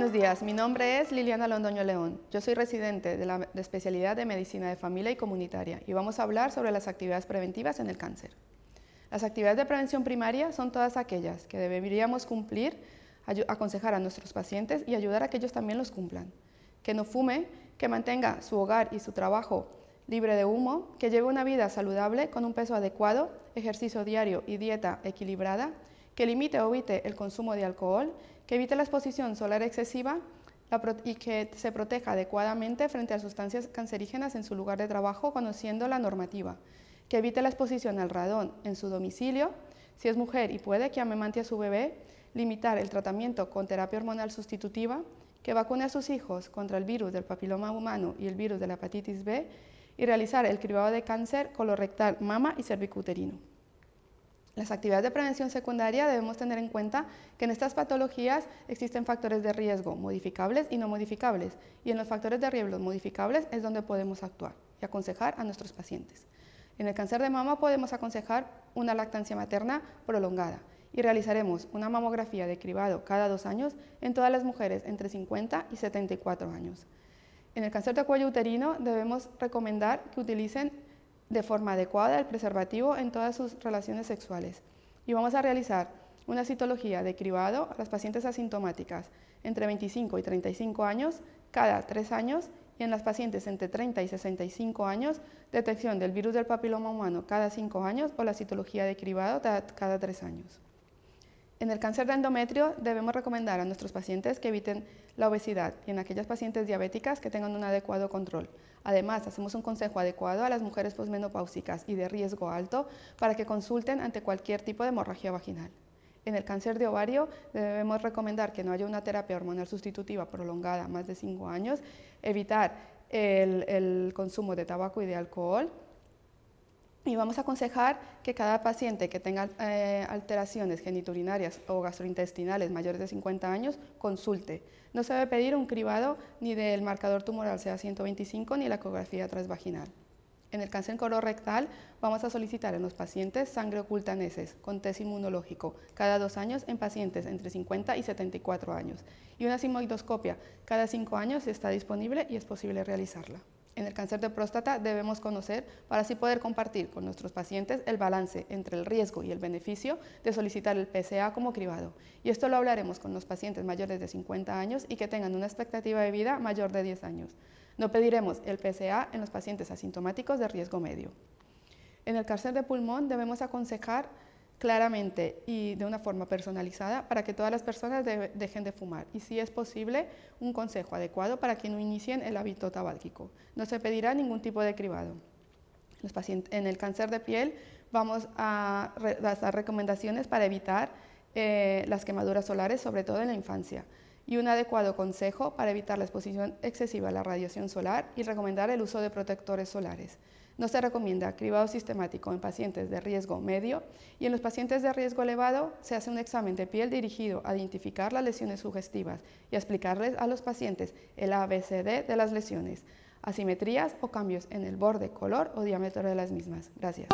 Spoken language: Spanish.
Buenos días, mi nombre es Liliana Londoño León. Yo soy residente de la especialidad de Medicina de Familia y Comunitaria y vamos a hablar sobre las actividades preventivas en el cáncer. Las actividades de prevención primaria son todas aquellas que deberíamos cumplir, aconsejar a nuestros pacientes y ayudar a que ellos también los cumplan. Que no fume, que mantenga su hogar y su trabajo libre de humo, que lleve una vida saludable con un peso adecuado, ejercicio diario y dieta equilibrada, que limite o evite el consumo de alcohol, que evite la exposición solar excesiva y que se proteja adecuadamente frente a sustancias cancerígenas en su lugar de trabajo conociendo la normativa, que evite la exposición al radón en su domicilio, si es mujer y puede que amamante a su bebé, limitar el tratamiento con terapia hormonal sustitutiva, que vacune a sus hijos contra el virus del papiloma humano y el virus de la hepatitis B y realizar el cribado de cáncer colorectal, mama y cervicuterino. Las actividades de prevención secundaria debemos tener en cuenta que en estas patologías existen factores de riesgo modificables y no modificables, y en los factores de riesgo modificables es donde podemos actuar y aconsejar a nuestros pacientes. En el cáncer de mama podemos aconsejar una lactancia materna prolongada y realizaremos una mamografía de cribado cada dos años en todas las mujeres entre 50 y 74 años. En el cáncer de cuello uterino debemos recomendar que utilicen de forma adecuada el preservativo en todas sus relaciones sexuales. Y vamos a realizar una citología de cribado a las pacientes asintomáticas entre 25 y 35 años cada 3 años y en las pacientes entre 30 y 65 años detección del virus del papiloma humano cada 5 años o la citología de cribado cada 3 años. En el cáncer de endometrio debemos recomendar a nuestros pacientes que eviten la obesidad y en aquellas pacientes diabéticas que tengan un adecuado control. Además, hacemos un consejo adecuado a las mujeres posmenopáusicas y de riesgo alto para que consulten ante cualquier tipo de hemorragia vaginal. En el cáncer de ovario debemos recomendar que no haya una terapia hormonal sustitutiva prolongada más de cinco años, evitar el consumo de tabaco y de alcohol, y vamos a aconsejar que cada paciente que tenga eh, alteraciones geniturinarias o gastrointestinales mayores de 50 años consulte. No se debe pedir un cribado ni del marcador tumoral sea 125 ni la ecografía transvaginal. En el cáncer colorectal vamos a solicitar en los pacientes sangre oculta en heces con test inmunológico cada dos años en pacientes entre 50 y 74 años y una simoidoscopia cada cinco años está disponible y es posible realizarla en el cáncer de próstata debemos conocer para así poder compartir con nuestros pacientes el balance entre el riesgo y el beneficio de solicitar el PSA como cribado. Y esto lo hablaremos con los pacientes mayores de 50 años y que tengan una expectativa de vida mayor de 10 años. No pediremos el PSA en los pacientes asintomáticos de riesgo medio. En el cáncer de pulmón debemos aconsejar claramente y de una forma personalizada para que todas las personas dejen de fumar y si es posible un consejo adecuado para que no inicien el hábito tabáquico. No se pedirá ningún tipo de cribado. en el cáncer de piel vamos a dar recomendaciones para evitar eh, las quemaduras solares, sobre todo en la infancia, y un adecuado consejo para evitar la exposición excesiva a la radiación solar y recomendar el uso de protectores solares. No se recomienda cribado sistemático en pacientes de riesgo medio y en los pacientes de riesgo elevado se hace un examen de piel dirigido a identificar las lesiones sugestivas y explicarles a los pacientes el ABCD de las lesiones, asimetrías o cambios en el borde, color o diámetro de las mismas. Gracias.